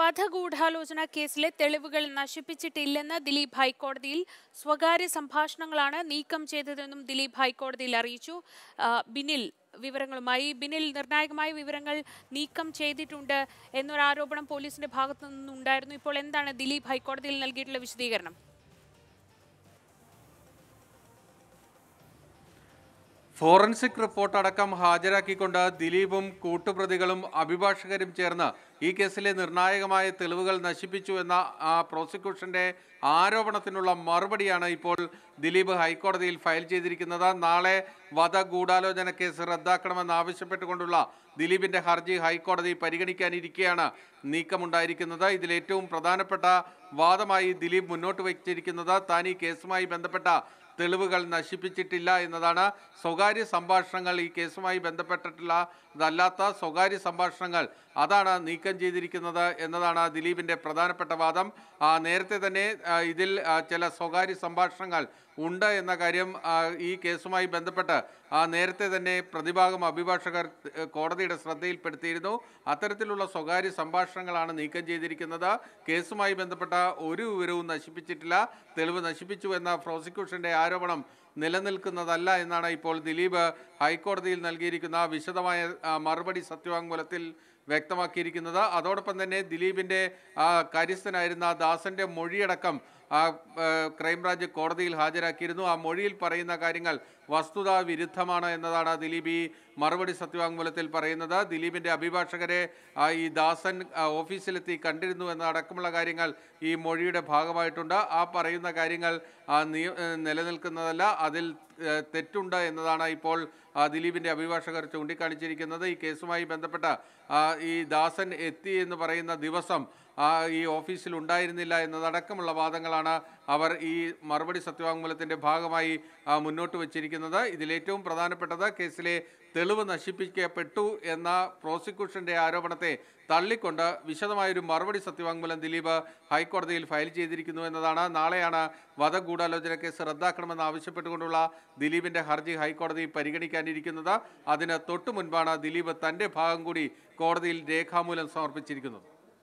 വധഗൂഢാലോചന കേസിലെ തെളിവുകൾ നശിപ്പിച്ചിട്ടില്ലെന്ന് ദിലീപ് ഹൈക്കോടതിയിൽ സ്വകാര്യ സംഭാഷണങ്ങളാണ് നീക്കം ചെയ്തതെന്നും ദിലീപ് ഹൈക്കോടതിയിൽ അറിയിച്ചു ബിനിൽ വിവരങ്ങളുമായി ബിനിൽ നിർണായകമായ വിവരങ്ങൾ നീക്കം ചെയ്തിട്ടുണ്ട് എന്നൊരു ആരോപണം പോലീസിന്റെ ഭാഗത്തു നിന്നുണ്ടായിരുന്നു ഇപ്പോൾ എന്താണ് ദിലീപ് ഹൈക്കോടതിയിൽ നൽകിയിട്ടുള്ള വിശദീകരണം ഫോറൻസിക് റിപ്പോർട്ട് അടക്കം ഹാജരാക്കിക്കൊണ്ട് ദിലീപും കൂട്ടുപ്രതികളും അഭിഭാഷകരും ചേർന്ന് ഈ കേസിലെ നിർണായകമായ തെളിവുകൾ നശിപ്പിച്ചു എന്ന പ്രോസിക്യൂഷന്റെ ആരോപണത്തിനുള്ള മറുപടിയാണ് ഇപ്പോൾ ദിലീപ് ഹൈക്കോടതിയിൽ ഫയൽ ചെയ്തിരിക്കുന്നത് നാളെ വധഗൂഢാലോചന കേസ് റദ്ദാക്കണമെന്നാവശ്യപ്പെട്ടുകൊണ്ടുള്ള ദിലീപിന്റെ ഹർജി ഹൈക്കോടതി പരിഗണിക്കാനിരിക്കെയാണ് നീക്കമുണ്ടായിരിക്കുന്നത് ഇതിലേറ്റവും പ്രധാനപ്പെട്ട വാദമായി ദിലീപ് മുന്നോട്ട് വച്ചിരിക്കുന്നത് താൻ ഈ കേസുമായി ബന്ധപ്പെട്ട തെളിവുകൾ നശിപ്പിച്ചിട്ടില്ല എന്നതാണ് സ്വകാര്യ സംഭാഷണങ്ങൾ ഈ കേസുമായി ബന്ധപ്പെട്ടിട്ടുള്ളതല്ലാത്ത സ്വകാര്യ സംഭാഷണങ്ങൾ അതാണ് നീക്കം ചെയ്തിരിക്കുന്നത് എന്നതാണ് ദിലീപിൻ്റെ പ്രധാനപ്പെട്ട വാദം നേരത്തെ തന്നെ ഇതിൽ ചില സ്വകാര്യ സംഭാഷണങ്ങൾ ഉണ്ട് എന്ന കാര്യം ഈ കേസുമായി ബന്ധപ്പെട്ട് നേരത്തെ തന്നെ പ്രതിഭാഗം അഭിഭാഷകർ കോടതിയുടെ ശ്രദ്ധയിൽപ്പെടുത്തിയിരുന്നു അത്തരത്തിലുള്ള സ്വകാര്യ സംഭാഷണങ്ങളാണ് നീക്കം ചെയ്തിരിക്കുന്നത് കേസുമായി ബന്ധപ്പെട്ട ഒരു വിവരവും നശിപ്പിച്ചിട്ടില്ല തെളിവ് നശിപ്പിച്ചു എന്ന പ്രോസിക്യൂഷൻ്റെ ആരോപണം നിലനിൽക്കുന്നതല്ല എന്നാണ് ഇപ്പോൾ ദിലീപ് ഹൈക്കോടതിയിൽ നൽകിയിരിക്കുന്ന വിശദമായ മറുപടി സത്യവാങ്മൂലത്തിൽ വ്യക്തമാക്കിയിരിക്കുന്നത് അതോടൊപ്പം തന്നെ ദിലീപിൻ്റെ കരിസ്ഥനായിരുന്ന ദാസൻ്റെ മൊഴിയടക്കം ആ ക്രൈംബ്രാഞ്ച് കോടതിയിൽ ഹാജരാക്കിയിരുന്നു ആ മൊഴിയിൽ പറയുന്ന കാര്യങ്ങൾ വസ്തുതാ വിരുദ്ധമാണ് എന്നതാണ് ദിലീപ് ഈ മറുപടി സത്യവാങ്മൂലത്തിൽ പറയുന്നത് ദിലീപിൻ്റെ അഭിഭാഷകരെ ഈ ദാസൻ ഓഫീസിലെത്തി കണ്ടിരുന്നു എന്നതടക്കമുള്ള കാര്യങ്ങൾ ഈ മൊഴിയുടെ ഭാഗമായിട്ടുണ്ട് ആ പറയുന്ന കാര്യങ്ങൾ നിലനിൽക്കുന്നതല്ല അതിൽ തെറ്റുണ്ട് എന്നതാണ് ഇപ്പോൾ ദിലീപിൻ്റെ അഭിഭാഷകർ ചൂണ്ടിക്കാണിച്ചിരിക്കുന്നത് ഈ കേസുമായി ബന്ധപ്പെട്ട ഈ ദാസൻ എത്തി എന്ന് പറയുന്ന ദിവസം ആ ഈ ഓഫീസിൽ ഉണ്ടായിരുന്നില്ല എന്നതടക്കമുള്ള വാദങ്ങളാണ് അവർ ഈ മറുപടി സത്യവാങ്മൂലത്തിൻ്റെ ഭാഗമായി മുന്നോട്ട് വച്ചിരിക്കുന്നത് ഇതിലേറ്റവും പ്രധാനപ്പെട്ടത് കേസിലെ തെളിവ് നശിപ്പിക്കപ്പെട്ടു എന്ന പ്രോസിക്യൂഷന്റെ ആരോപണത്തെ തള്ളിക്കൊണ്ട് വിശദമായൊരു മറുപടി സത്യവാങ്മൂലം ദിലീപ് ഹൈക്കോടതിയിൽ ഫയൽ ചെയ്തിരിക്കുന്നു എന്നതാണ് നാളെയാണ് വധഗൂഢാലോചന കേസ് റദ്ദാക്കണമെന്ന് ആവശ്യപ്പെട്ടുകൊണ്ടുള്ള ദിലീപിന്റെ ഹർജി ഹൈക്കോടതി പരിഗണിക്കാനിരിക്കുന്നത് അതിന് തൊട്ടു മുൻപാണ് ദിലീപ് തന്റെ ഭാഗം കൂടി കോടതിയിൽ രേഖാമൂലം സമർപ്പിച്ചിരിക്കുന്നത്